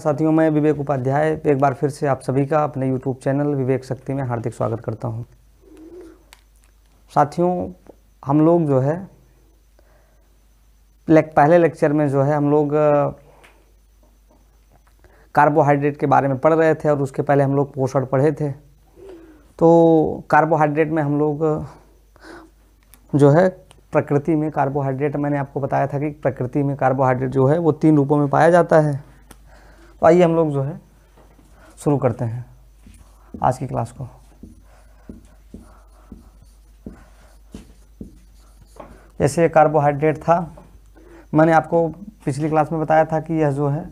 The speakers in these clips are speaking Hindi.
साथियों मैं विवेक उपाध्याय एक बार फिर से आप सभी का अपने यूट्यूब चैनल विवेक शक्ति में हार्दिक स्वागत करता हूं। साथियों हम लोग जो है पहले लेक्चर में जो है हम लोग कार्बोहाइड्रेट के बारे में पढ़ रहे थे और उसके पहले हम लोग पोषण पढ़े थे तो कार्बोहाइड्रेट में हम लोग जो है प्रकृति में कार्बोहाइड्रेट मैंने आपको बताया था कि प्रकृति में कार्बोहाइड्रेट जो है वो तीन रूपों में पाया जाता है तो आइए हम लोग जो है शुरू करते हैं आज की क्लास को जैसे कार्बोहाइड्रेट था मैंने आपको पिछली क्लास में बताया था कि यह जो है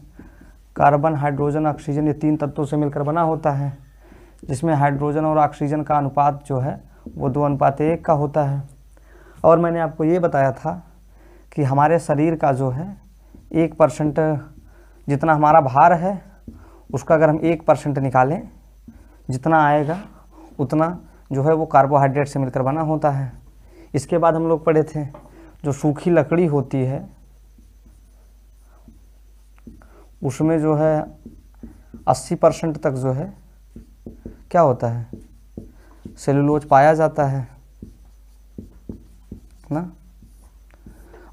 कार्बन हाइड्रोजन ऑक्सीजन ये तीन तत्वों से मिलकर बना होता है जिसमें हाइड्रोजन और ऑक्सीजन का अनुपात जो है वो दो अनुपात एक का होता है और मैंने आपको ये बताया था कि हमारे शरीर का जो है एक परसेंट जितना हमारा भार है उसका अगर हम एक परसेंट निकालें जितना आएगा उतना जो है वो कार्बोहाइड्रेट से मिलकर बना होता है इसके बाद हम लोग पढ़े थे जो सूखी लकड़ी होती है उसमें जो है 80 परसेंट तक जो है क्या होता है सेलुलोज पाया जाता है ना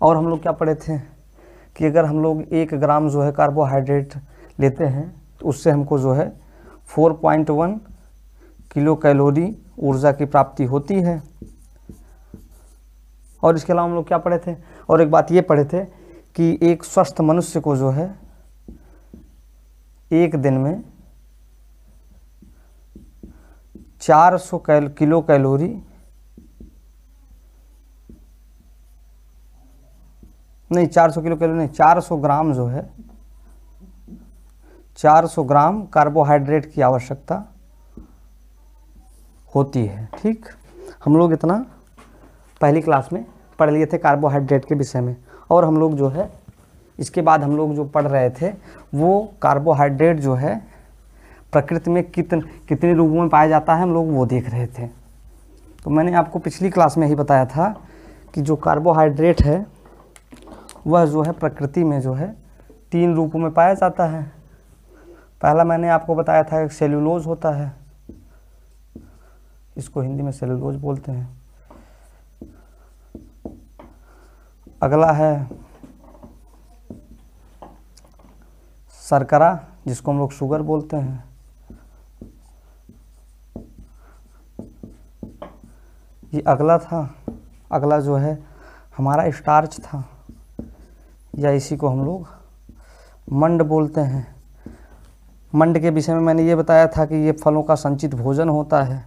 और हम लोग क्या पढ़े थे कि अगर हम लोग एक ग्राम जो है कार्बोहाइड्रेट लेते हैं तो उससे हमको जो है 4.1 किलो कैलोरी ऊर्जा की प्राप्ति होती है और इसके अलावा हम लोग क्या पढ़े थे और एक बात ये पढ़े थे कि एक स्वस्थ मनुष्य को जो है एक दिन में 400 सौ किलो कैलोरी नहीं 400 किलो कैलोरी नहीं 400 ग्राम जो है 400 ग्राम कार्बोहाइड्रेट की आवश्यकता होती है ठीक हम लोग इतना पहली क्लास में पढ़ लिए थे कार्बोहाइड्रेट के विषय में और हम लोग जो है इसके बाद हम लोग जो पढ़ रहे थे वो कार्बोहाइड्रेट जो है प्रकृति में कितन कितने रूपों में पाया जाता है हम लोग वो देख रहे थे तो मैंने आपको पिछली क्लास में ही बताया था कि जो कार्बोहाइड्रेट है वह जो है प्रकृति में जो है तीन रूपों में पाया जाता है पहला मैंने आपको बताया था एक सेलुलोज होता है इसको हिंदी में सेलुलोज बोलते हैं अगला है शर्करा जिसको हम लोग शुगर बोलते हैं ये अगला था अगला जो है हमारा स्टार्च था या इसी को हम लोग मंड बोलते हैं मंड के विषय में मैंने ये बताया था कि ये फलों का संचित भोजन होता है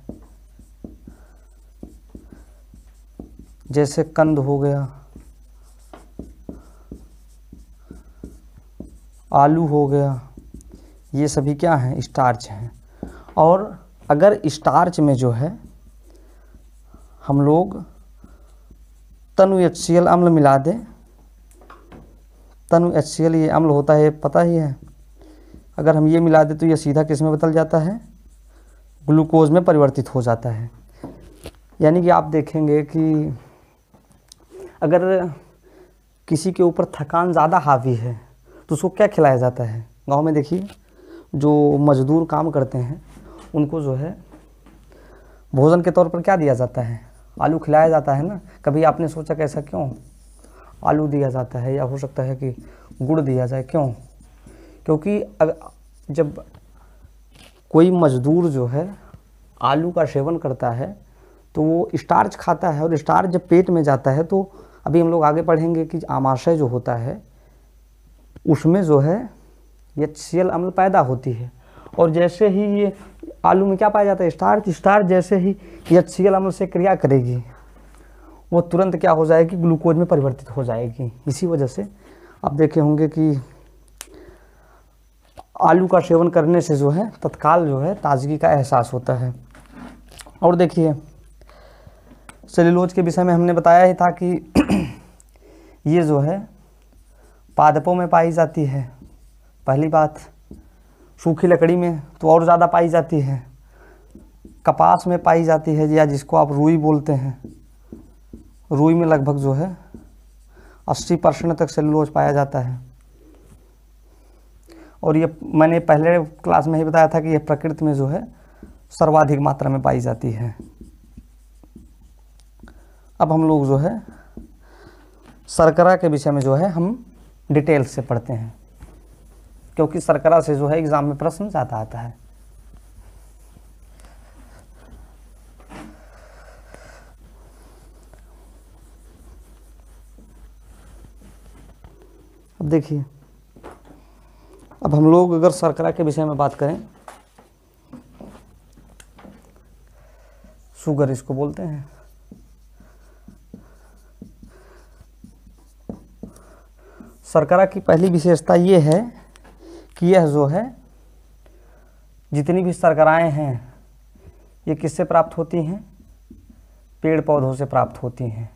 जैसे कंद हो गया आलू हो गया ये सभी क्या हैं स्टार्च हैं और अगर स्टार्च में जो है हम लोग तनु एच अम्ल मिला दें तनु एच सी एल ये अम्ल होता है पता ही है अगर हम ये मिला दें तो ये सीधा किस में बदल जाता है ग्लूकोज में परिवर्तित हो जाता है यानी कि आप देखेंगे कि अगर किसी के ऊपर थकान ज़्यादा हावी है तो उसको क्या खिलाया जाता है गांव में देखिए जो मज़दूर काम करते हैं उनको जो है भोजन के तौर पर क्या दिया जाता है आलू खिलाया जाता है ना कभी आपने सोचा कैसा क्यों आलू दिया जाता है या हो सकता है कि गुड़ दिया जाए क्यों क्योंकि जब कोई मज़दूर जो है आलू का सेवन करता है तो वो स्टार्च खाता है और स्टार्च जब पेट में जाता है तो अभी हम लोग आगे पढ़ेंगे कि आमाशय जो होता है उसमें जो है एच अम्ल पैदा होती है और जैसे ही ये आलू में क्या पाया जाता है स्टार्च स्टार्च जैसे ही एच अम्ल से क्रिया करेगी वो तुरंत क्या हो जाएगी ग्लूकोज में परिवर्तित हो जाएगी इसी वजह से आप देखे होंगे कि आलू का सेवन करने से जो है तत्काल जो है ताजगी का एहसास होता है और देखिए सेलिलोज के विषय में हमने बताया ही था कि ये जो है पादपों में पाई जाती है पहली बात सूखी लकड़ी में तो और ज़्यादा पाई जाती है कपास में पाई जाती है या जिसको आप रुई बोलते हैं रुई में लगभग जो है 80 परसेंट तक सेलुलोज पाया जाता है और ये मैंने पहले क्लास में ही बताया था कि यह प्रकृति में जो है सर्वाधिक मात्रा में पाई जाती है अब हम लोग जो है शर्करा के विषय में जो है हम डिटेल से पढ़ते हैं क्योंकि शर्करा से जो है एग्ज़ाम में प्रश्न ज़्यादा आता है अब देखिए अब हम लोग अगर शर्करा के विषय में बात करें शुगर इसको बोलते हैं शर्करा की पहली विशेषता ये है कि यह जो है जितनी भी शर्कराएँ हैं ये किससे प्राप्त होती हैं पेड़ पौधों से प्राप्त होती हैं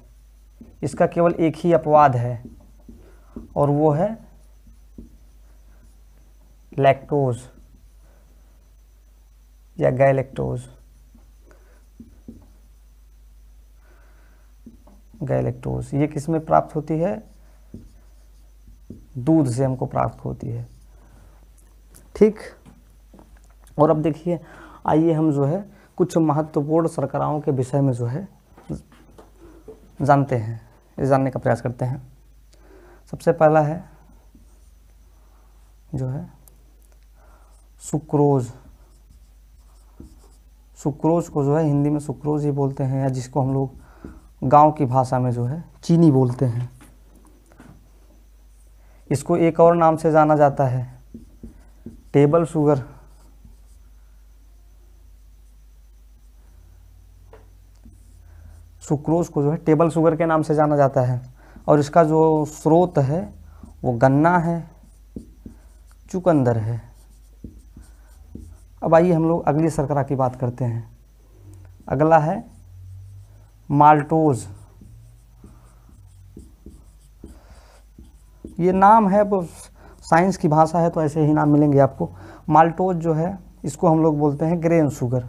इसका केवल एक ही अपवाद है और वो है लैक्टोज या गैलेक्टोज गैलेक्टोज ये किस में प्राप्त होती है दूध से हमको प्राप्त होती है ठीक और अब देखिए आइए हम जो है कुछ महत्वपूर्ण शर्कराओं के विषय में जो है जानते हैं जानने का प्रयास करते हैं सबसे पहला है जो है सुक्रोज सुक्रोज को जो है हिंदी में सुक्रोज ही बोलते हैं या जिसको हम लोग गांव की भाषा में जो है चीनी बोलते हैं इसको एक और नाम से जाना जाता है टेबल शुगर सुक्रोज को जो है टेबल शुगर के नाम से जाना जाता है और इसका जो स्रोत है वो गन्ना है चुकंदर है अब आइए हम लोग अगली शर्करा की बात करते हैं अगला है माल्टोज ये नाम है वो साइंस की भाषा है तो ऐसे ही नाम मिलेंगे आपको माल्टोज जो है इसको हम लोग बोलते हैं ग्रेन शुगर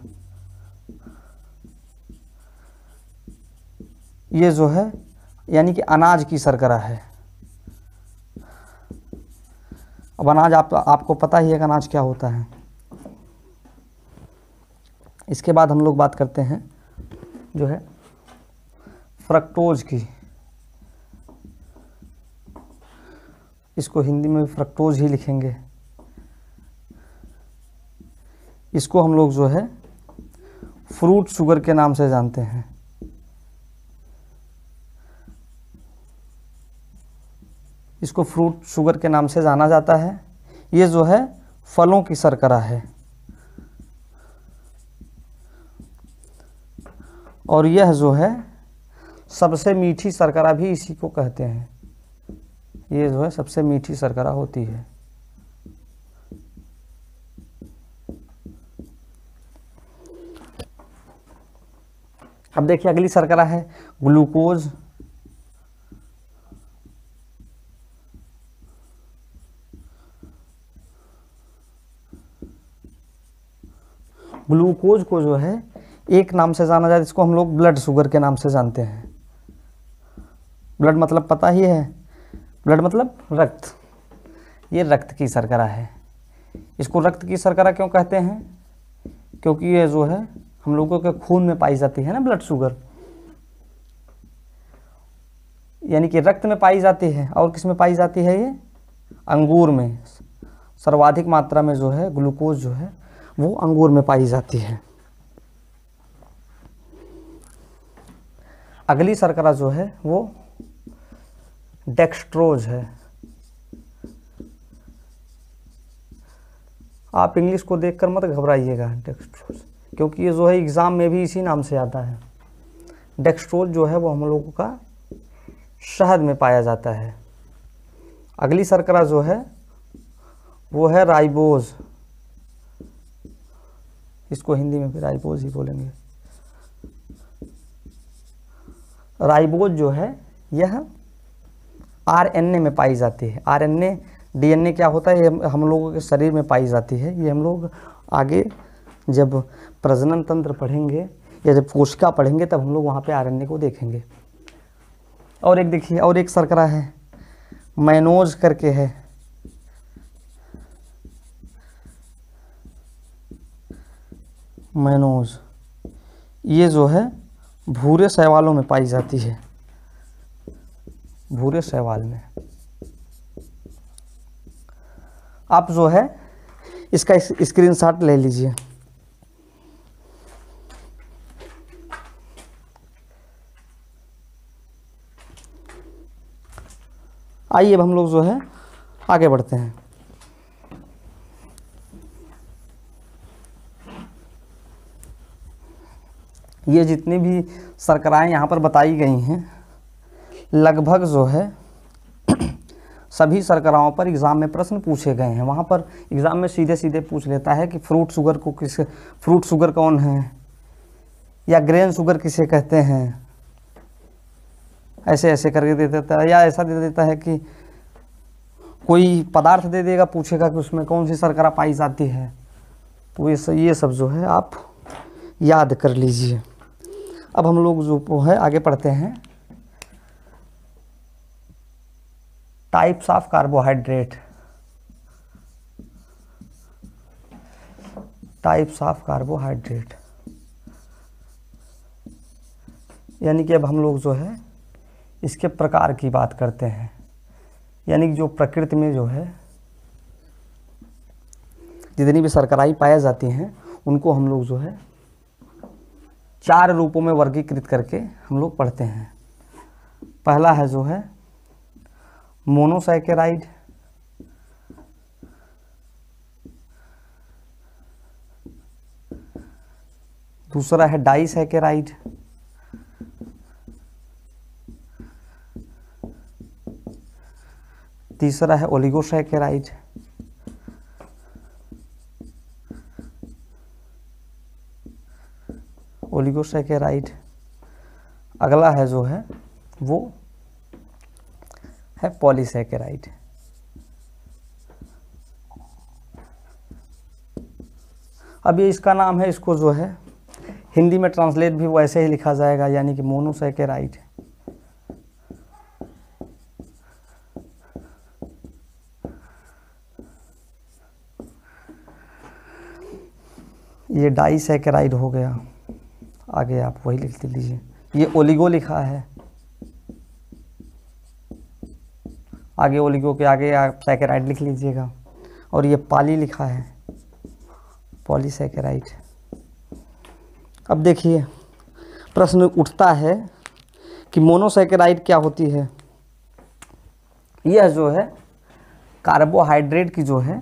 ये जो है यानी कि अनाज की शर्करा है अब अनाज आप आपको पता ही है कि अनाज क्या होता है इसके बाद हम लोग बात करते हैं जो है फ्रक्टोज की इसको हिंदी में फ्रक्टोज ही लिखेंगे इसको हम लोग जो है फ्रूट शुगर के नाम से जानते हैं इसको फ्रूट शुगर के नाम से जाना जाता है ये जो है फलों की शर्करा है और यह जो है सबसे मीठी शर्करा भी इसी को कहते हैं ये जो है सबसे मीठी शर्करा होती है अब देखिए अगली शर्करा है ग्लूकोज ग्लूकोज को जो है एक नाम से जाना जाए इसको हम लोग ब्लड शुगर के नाम से जानते हैं ब्लड मतलब पता ही है ब्लड मतलब रक्त ये रक्त की शर्करा है इसको रक्त की शर्करा क्यों कहते हैं क्योंकि ये जो है हम लोगों के खून में पाई जाती है ना ब्लड शुगर यानी कि रक्त में पाई जाती है और किस में पाई जाती है ये अंगूर में सर्वाधिक मात्रा में जो है ग्लूकोज जो है वो अंगूर में पाई जाती है अगली सरकरा जो है वो डेक्स्ट्रोज है आप इंग्लिश को देखकर मत घबराइएगा डेक्स्ट्रोज क्योंकि ये जो है एग्ज़ाम में भी इसी नाम से आता है डेक्स्ट्रोज जो है वो हम लोगों का शहद में पाया जाता है अगली सरकरा जो है वो है राइबोज इसको हिंदी में भी राइबोज ही बोलेंगे राइबोज जो है यह आरएनए में पाई जाती है आरएनए डीएनए क्या होता है ये हम लोगों के शरीर में पाई जाती है ये हम लोग आगे जब प्रजनन तंत्र पढ़ेंगे या जब कोशिका पढ़ेंगे तब हम लोग वहाँ पे आरएनए को देखेंगे और एक देखिए और एक सरकरा है मैनोज करके है मैनोज ये जो है भूरे शैवालों में पाई जाती है भूरे शैवाल में आप जो है इसका इस, स्क्रीनशॉट ले लीजिए आइए अब हम लोग जो है आगे बढ़ते हैं ये जितनी भी शर्कराएँ यहाँ पर बताई गई हैं लगभग जो है सभी शर्कराओं पर एग्ज़ाम में प्रश्न पूछे गए हैं वहाँ पर एग्ज़ाम में सीधे सीधे पूछ लेता है कि फ्रूट शुगर को किस फ्रूट शुगर कौन है या ग्रेन शुगर किसे कहते हैं ऐसे ऐसे करके दे देता है या ऐसा दे देता है कि कोई पदार्थ दे देगा पूछेगा कि उसमें कौन सी शर्करा पाई जाती है तो ये सब ये सब जो है आप याद कर लीजिए अब हम लोग जो है आगे पढ़ते हैं types of carbohydrate types of carbohydrate यानी कि अब हम लोग जो है इसके प्रकार की बात करते हैं यानी कि जो प्रकृति में जो है जितनी भी सरकराई पाई जाती हैं उनको हम लोग जो है चार रूपों में वर्गीकृत करके हम लोग पढ़ते हैं पहला है जो है मोनोसाइकेराइड दूसरा है डाइसाइकेराइड तीसरा है ओलिगोसैकेराइड ओलिगोसैकेराइड अगला है जो है वो है पॉलीसैकेराइड अब ये इसका नाम है इसको जो है हिंदी में ट्रांसलेट भी वैसे ही लिखा जाएगा यानी कि मोनोसैकेराइड ये डाई हो गया आगे आप वही लिख दीजिए ये ओलिगो लिखा है आगे ओलिगो के आगे आप सैकेराइड लिख लीजिएगा और ये पाली लिखा है पॉलीसैकेराइड अब देखिए प्रश्न उठता है कि मोनोसैकेराइड क्या होती है यह जो है कार्बोहाइड्रेट की जो है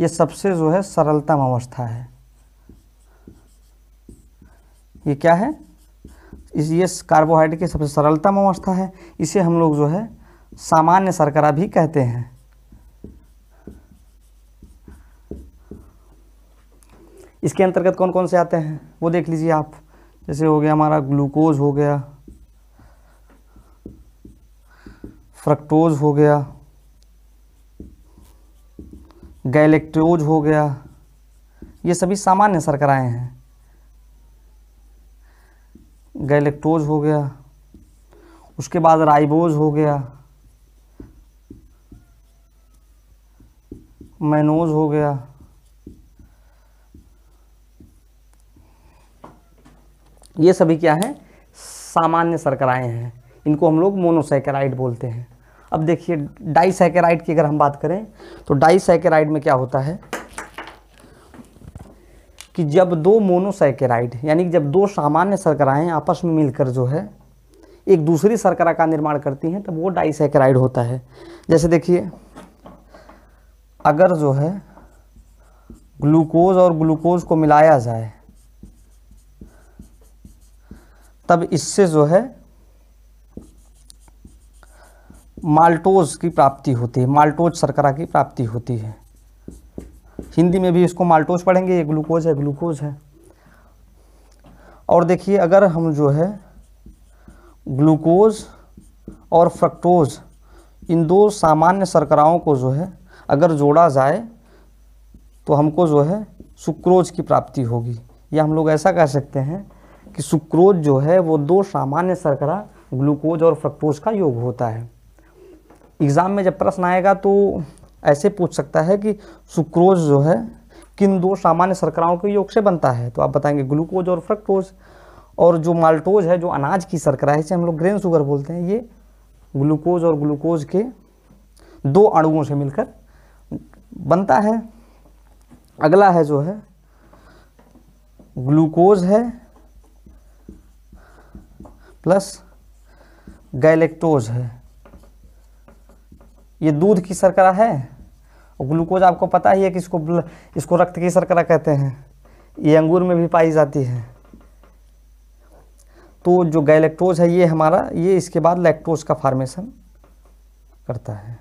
यह सबसे जो है सरलतम अवस्था है ये क्या है इस ये कार्बोहाइड्रेट की सबसे सरलतम अवस्था है इसे हम लोग जो है सामान्य शर्करा भी कहते हैं इसके अंतर्गत कौन कौन से आते हैं वो देख लीजिए आप जैसे हो गया हमारा ग्लूकोज हो गया फ्रक्टोज हो गया गैलेक्टोज हो गया ये सभी सामान्य शर्कराएँ हैं गैलेक्टोज हो गया उसके बाद राइबोज हो गया मैनोज हो गया ये सभी क्या हैं सामान्य शर्कराएँ हैं इनको हम लोग मोनोसैकेराइड बोलते हैं अब देखिए डाईसैकेराइड की अगर हम बात करें तो डाईसैकेराइड में क्या होता है कि जब दो मोनोसैकेराइड यानी कि जब दो सामान्य शर्कराएँ आपस में मिलकर जो है एक दूसरी शर्करा का निर्माण करती हैं तब वो डाइसैकेराइड होता है जैसे देखिए अगर जो है ग्लूकोज और ग्लूकोज को मिलाया जाए तब इससे जो है माल्टोज की प्राप्ति होती है माल्टोज शर्करा की प्राप्ति होती है हिंदी में भी इसको माल्टोज पढ़ेंगे ये ग्लूकोज है ग्लूकोज है और देखिए अगर हम जो है ग्लूकोज और फ्रक्टोज इन दो सामान्य शर्कराओं को जो है अगर जोड़ा जाए तो हमको जो है सुक्रोज की प्राप्ति होगी या हम लोग ऐसा कह सकते हैं कि सुक्रोज जो है वो दो सामान्य शर्करा ग्लूकोज और फ्रक्टोज का योग होता है एग्ज़ाम में जब प्रश्न आएगा तो ऐसे पूछ सकता है कि सुक्रोज जो है किन दो सामान्य शर्कराओं के योग से बनता है तो आप बताएंगे ग्लूकोज और फ्रक्टोज और जो माल्टोज है जो अनाज की शर्करा है इसे हम लोग ग्रेन शुगर बोलते हैं ये ग्लूकोज और ग्लूकोज के दो अणुओं से मिलकर बनता है अगला है जो है ग्लूकोज है प्लस गैलेक्टोज है ये दूध की शर्करा है और ग्लूकोज आपको पता ही है कि इसको इसको रक्त की शर्करा कहते हैं ये अंगूर में भी पाई जाती है तो जो गैलेक्टोज है ये हमारा ये इसके बाद लैक्टोज का फार्मेशन करता है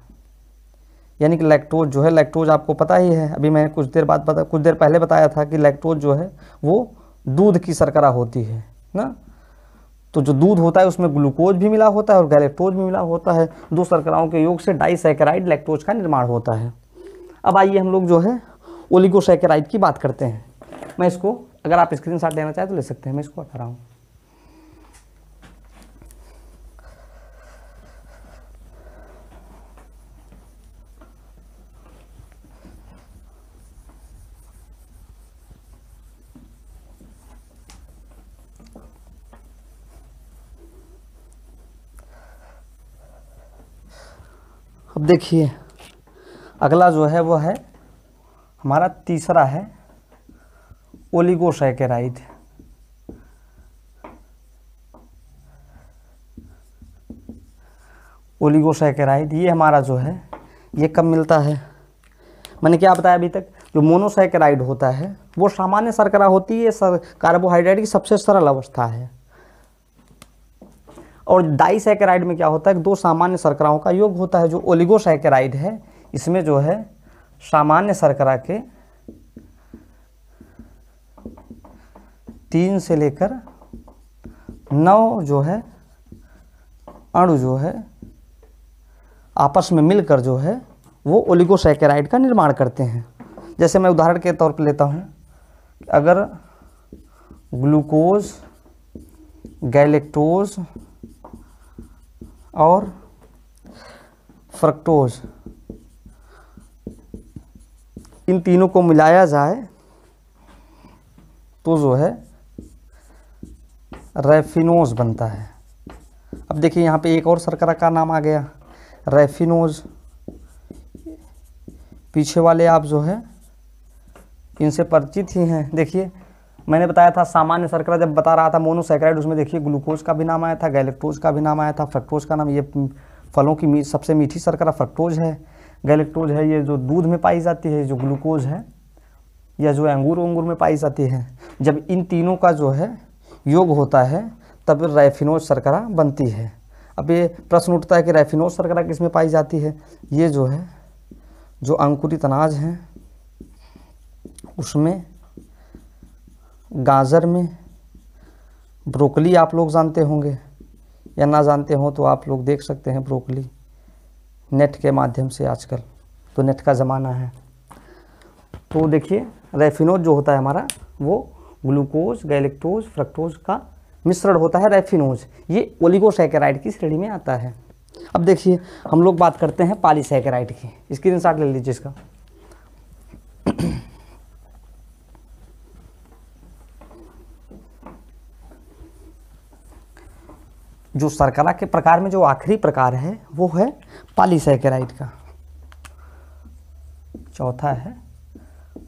यानी कि लैक्टोज जो है लैक्टोज आपको पता ही है अभी मैंने कुछ देर बाद कुछ देर पहले बताया था कि लैक्टोज जो है वो दूध की शर्करा होती है ना तो जो दूध होता है उसमें ग्लूकोज भी मिला होता है और गैलेक्टोज भी मिला होता है दो सरकराओं के योग से डाइसैकेराइड लैक्टोज का निर्माण होता है अब आइए हम लोग जो है ओलिगोसैकेराइड की बात करते हैं मैं इसको अगर आप स्क्रीन शॉट लेना चाहें तो ले सकते हैं मैं इसको हटा रहा हूँ अब देखिए अगला जो है वो है हमारा तीसरा है ओलिगोसैकेराइड ओलिगोसैकेराइड ये हमारा जो है ये कब मिलता है मैंने क्या बताया अभी तक जो मोनोसैकेराइड होता है वो सामान्य शर्करा होती है सर कार्बोहाइड्रेट की सबसे सरल अवस्था है और डाइसैकेराइड में क्या होता है दो सामान्य सर्कराओं का योग होता है जो ओलिगोसैकेराइड है इसमें जो है सामान्य सर्करा के तीन से लेकर नौ जो है अणु जो है आपस में मिलकर जो है वो ओलिगोसैकेराइड का निर्माण करते हैं जैसे मैं उदाहरण के तौर पर लेता हूँ अगर ग्लूकोज गैलेक्टोज और फ्रक्टोज इन तीनों को मिलाया जाए तो जो है रेफिनोज बनता है अब देखिए यहाँ पे एक और शर्करा का नाम आ गया रेफिनोज पीछे वाले आप जो है इनसे परिचित ही हैं देखिए मैंने बताया था सामान्य सरकरा जब बता रहा था मोनोसेक्राइड उसमें देखिए ग्लूकोज का भी नाम आया था गैलेक्टोज का भी नाम आया था फ्रक्टोज का नाम ये फलों की सबसे मीठी सरकरा फ्रक्टोज है गैलेक्टोज है ये जो दूध में पाई जाती है जो ग्लूकोज है या जो अंगूर अंगूर में पाई जाती है जब इन तीनों का जो है योग होता है तब रेफिनोज शर्करा बनती है अब ये प्रश्न उठता है कि रेफिनोज सरकरा किस में पाई जाती है ये जो है जो अंकुरित अनाज है उसमें गाजर में ब्रोकली आप लोग जानते होंगे या ना जानते हो तो आप लोग देख सकते हैं ब्रोकली नेट के माध्यम से आजकल तो नेट का ज़माना है तो देखिए रेफिनोज जो होता है हमारा वो ग्लूकोज गैलेक्टोज फ्रक्टोज का मिश्रण होता है रेफिनोज ये ओलिगोसैकेराइड की श्रेणी में आता है अब देखिए हम लोग बात करते हैं पालीसैकेराइड की स्क्रीन शॉट ले लीजिए इसका जो सरकला के प्रकार में जो आखिरी प्रकार है वो है पालीसैकेराइड का चौथा है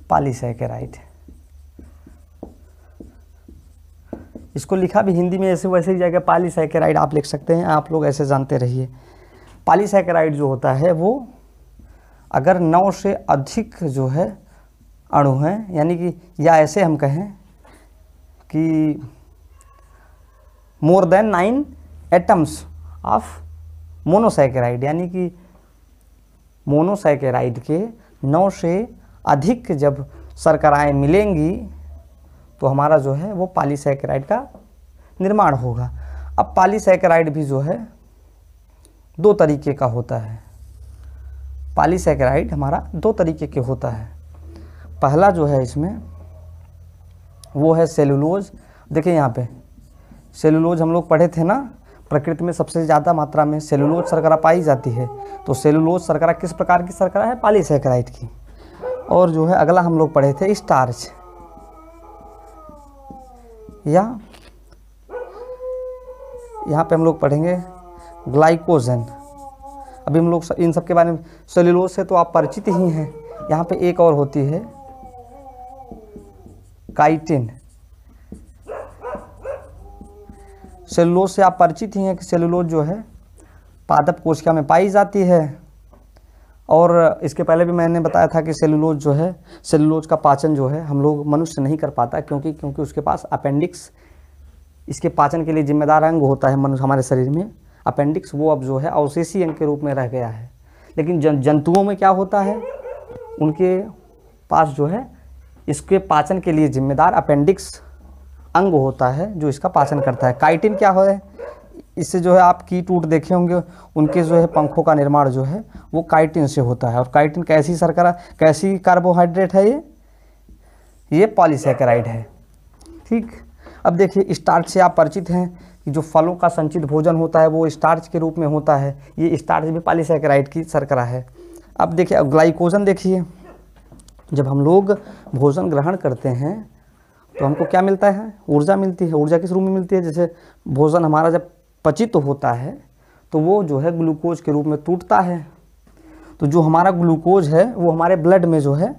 पालीसैकेराइड इसको लिखा भी हिंदी में ऐसे वैसे ही जाएगा पालीसैकेराइड आप लिख सकते हैं आप लोग ऐसे जानते रहिए पालीसैकेराइड जो होता है वो अगर नौ से अधिक जो है अणु हैं यानी कि या ऐसे हम कहें कि more than nine atoms of monosaccharide यानी कि मोनोसाइकेराइड के नौ से अधिक जब सरकराएँ मिलेंगी तो हमारा जो है वो पालीसाइकेराइड का निर्माण होगा अब पालीसाइकेराइड भी जो है दो तरीके का होता है पालीसाइकेराइड हमारा दो तरीके के होता है पहला जो है इसमें वो है सेलुलोज देखिए यहाँ पे सेलुलोज हम लोग पढ़े थे ना प्रकृति में सबसे ज़्यादा मात्रा में सेलुलोज सरकरा पाई जाती है तो सेलुलोज सरकरा किस प्रकार की सरकरा है पॉलीसेकेराइड की और जो है अगला हम लोग पढ़े थे स्टार्च या यहाँ पे हम लोग पढ़ेंगे ग्लाइकोजन अभी हम लोग इन सब के बारे में सेलुलोज से तो आप परिचित ही हैं यहाँ पे एक और होती है काइटिन सेलुलोज से आप परिचित ही हैं कि सेलुलोज जो है पादप कोशिका में पाई जाती है और इसके पहले भी मैंने बताया था कि सेलुलोज जो है सेलुलोज का पाचन जो है हम लोग मनुष्य नहीं कर पाता क्योंकि क्योंकि उसके पास अपेंडिक्स इसके पाचन के लिए जिम्मेदार अंग होता है मनुष्य हमारे शरीर में अपेंडिक्स वो अब जो है अवशेषी अंग के रूप में रह गया है लेकिन जन जंतुओं में क्या होता है उनके पास जो है इसके पाचन के लिए जिम्मेदार अपेंडिक्स अंग होता है जो इसका पाचन करता है काइटिन क्या है इससे जो है आप कीट ऊट देखे होंगे उनके जो है पंखों का निर्माण जो है वो काइटिन से होता है और काइटिन कैसी सरकरा कैसी कार्बोहाइड्रेट है ये ये पॉलीसेकेराइड है ठीक अब देखिए स्टार्च से आप परिचित हैं कि जो फलों का संचित भोजन होता है वो स्टार्च के रूप में होता है ये स्टार्च भी पॉलीसेकेराइड की सरकरा है अब देखिए ग्लाइकोजन देखिए जब हम लोग भोजन ग्रहण करते हैं तो हमको क्या मिलता है ऊर्जा मिलती है ऊर्जा किस रूप में मिलती है जैसे भोजन हमारा जब पचित होता है तो वो जो है ग्लूकोज के रूप में टूटता है तो जो हमारा ग्लूकोज है वो हमारे ब्लड में जो है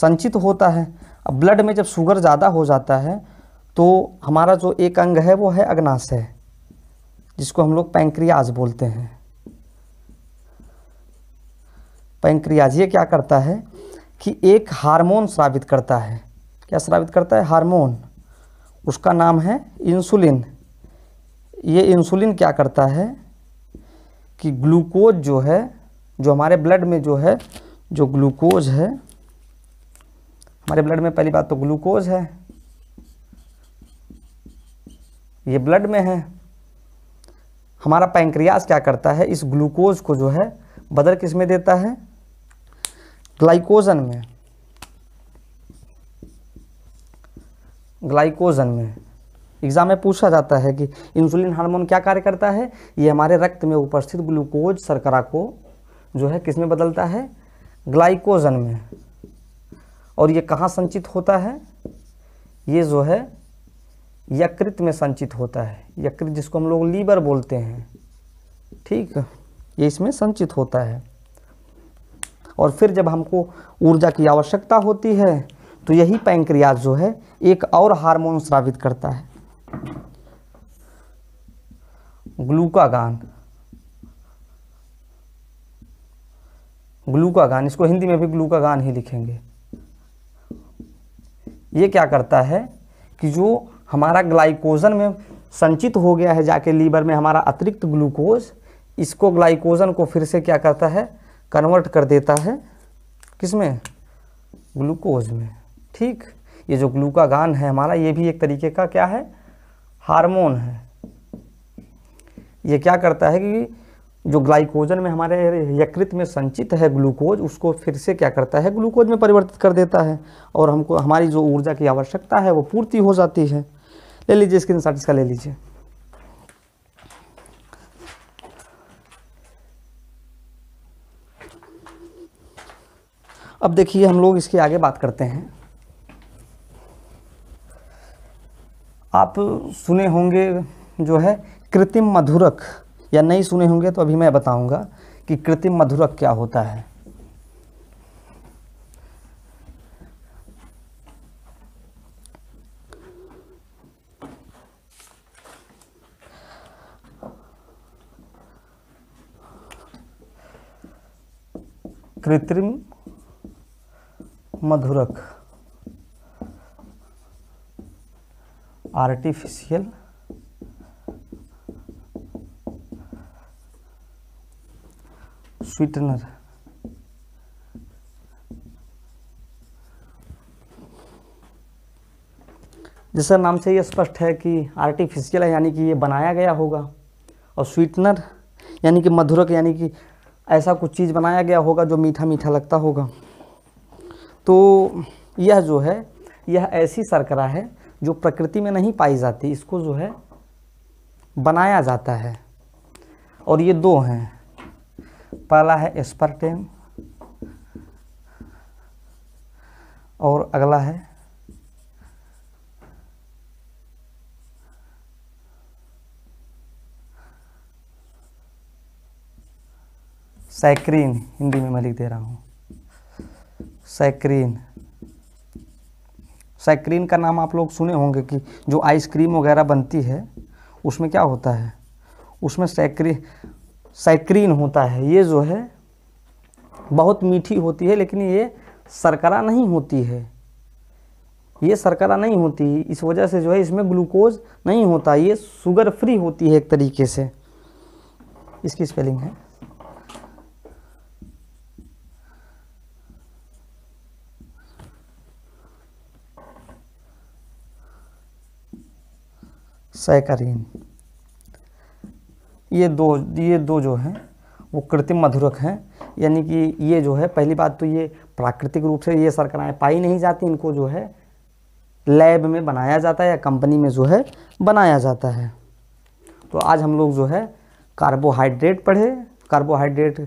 संचित होता है अब ब्लड में जब शुगर ज़्यादा हो जाता है तो हमारा जो एक अंग है वो है अग्नाशय जिसको हम लोग पैंक्रियाज बोलते हैं पैंक्रियाज ये क्या करता है कि एक हार्मोन स्रावित करता है क्या स्रावित करता है हार्मोन उसका नाम है इंसुलिन ये इंसुलिन क्या करता है कि ग्लूकोज जो है जो हमारे ब्लड में जो है जो ग्लूकोज है हमारे ब्लड में पहली बात तो ग्लूकोज है ये ब्लड में है हमारा पैंक्रियाज क्या करता है इस ग्लूकोज को जो है बदर किस में देता है ग्लाइकोजन में ग्लाइकोजन में एग्जाम में पूछा जाता है कि इंसुलिन हार्मोन क्या कार्य करता है ये हमारे रक्त में उपस्थित ग्लूकोज शर्करा को जो है किस में बदलता है ग्लाइकोजन में और ये कहाँ संचित होता है ये जो है यकृत में संचित होता है यकृत जिसको हम लोग लीवर बोलते हैं ठीक ये इसमें संचित होता है और फिर जब हमको ऊर्जा की आवश्यकता होती है तो यही पैंक्रियाज जो है एक और हार्मोन स्रावित करता है ग्लूकागान ग्लूकागान इसको हिंदी में भी ग्लूकागान ही लिखेंगे ये क्या करता है कि जो हमारा ग्लाइकोजन में संचित हो गया है जाके लीवर में हमारा अतिरिक्त ग्लूकोज इसको ग्लाइकोजन को फिर से क्या करता है कन्वर्ट कर देता है किस में ग्लूकोज में ठीक ये जो ग्लूकागान है हमारा ये भी एक तरीके का क्या है हार्मोन है ये क्या करता है कि जो ग्लाइकोजन में हमारे यकृत में संचित है ग्लूकोज उसको फिर से क्या करता है ग्लूकोज में परिवर्तित कर देता है और हमको हमारी जो ऊर्जा की आवश्यकता है वो पूर्ति हो जाती है ले लीजिए स्क्रीन शॉट इसका ले लीजिए अब देखिए हम लोग इसके आगे बात करते हैं आप सुने होंगे जो है कृत्रिम मधुरक या नहीं सुने होंगे तो अभी मैं बताऊंगा कि कृत्रिम मधुरक क्या होता है कृत्रिम मधुरक आर्टिफिशियल स्वीटनर जैसा नाम से ये स्पष्ट है कि आर्टिफिशियल है यानी कि ये बनाया गया होगा और स्वीटनर यानी कि मधुरक यानी कि ऐसा कुछ चीज़ बनाया गया होगा जो मीठा मीठा लगता होगा तो यह जो है यह ऐसी शर्करा है जो प्रकृति में नहीं पाई जाती इसको जो है बनाया जाता है और ये दो हैं पहला है स्पर्टेम और अगला है सैक्रीन हिंदी में मैं लिख दे रहा हूँ सैक्रीन साइक्रीन का नाम आप लोग सुने होंगे कि जो आइसक्रीम वगैरह बनती है उसमें क्या होता है उसमें साइक्री साइक्रीन होता है ये जो है बहुत मीठी होती है लेकिन ये शर्करा नहीं होती है ये शर्करा नहीं होती इस वजह से जो है इसमें ग्लूकोज नहीं होता ये शुगर फ्री होती है एक तरीके से इसकी स्पेलिंग है सैकरीन ये दो ये दो जो हैं वो कृत्रिम मधुरक हैं यानी कि ये जो है पहली बात तो ये प्राकृतिक रूप से ये सरकराएँ पाई नहीं जाती इनको जो है लैब में बनाया जाता है या कंपनी में जो है बनाया जाता है तो आज हम लोग जो है कार्बोहाइड्रेट पढ़े कार्बोहाइड्रेट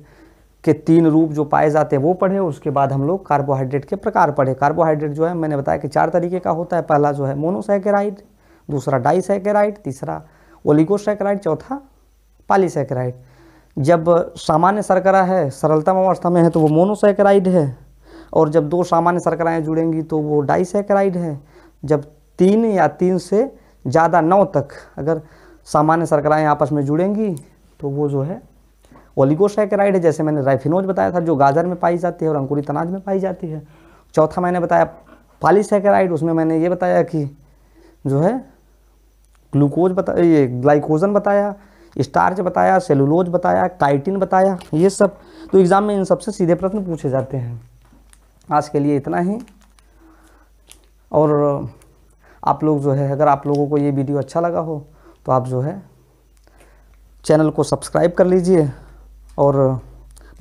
के तीन रूप जो पाए जाते हैं वो पढ़े उसके बाद हम लोग कार्बोहाइड्रेट के प्रकार पढ़े कार्बोहाइड्रेट जो है मैंने बताया कि चार तरीके का होता है पहला जो है मोनोसाइकेराइड दूसरा डाइसेकेराइड तीसरा ओलिगोसेकेराइड चौथा पॉलीसेकेराइड जब सामान्य सरकरा है सरलतम अवस्था में है तो वो मोनोसेकेराइड है और जब दो सामान्य सरकराएँ जुड़ेंगी तो वो डाइसेकेराइड है जब तीन या तीन से ज़्यादा नौ तक अगर सामान्य सरकराएँ आपस में जुड़ेंगी तो वो जो है ओलिगोसैकेराइड है जैसे मैंने राइफिनोज बताया था जो गाजर में पाई जाती है और अंकुरित अनाज में पाई जाती है चौथा मैंने बताया पॉलीसैकेराइड उसमें मैंने ये बताया कि जो है ग्लूकोज बता ये ग्लाइकोजन बताया स्टार्च बताया सेलुलोज बताया काइटिन बताया ये सब तो एग्ज़ाम में इन सबसे सीधे प्रश्न पूछे जाते हैं आज के लिए इतना ही और आप लोग जो है अगर आप लोगों को ये वीडियो अच्छा लगा हो तो आप जो है चैनल को सब्सक्राइब कर लीजिए और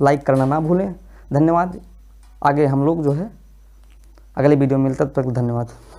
लाइक करना ना भूलें धन्यवाद आगे हम लोग जो है अगले वीडियो में मिलते तब तक धन्यवाद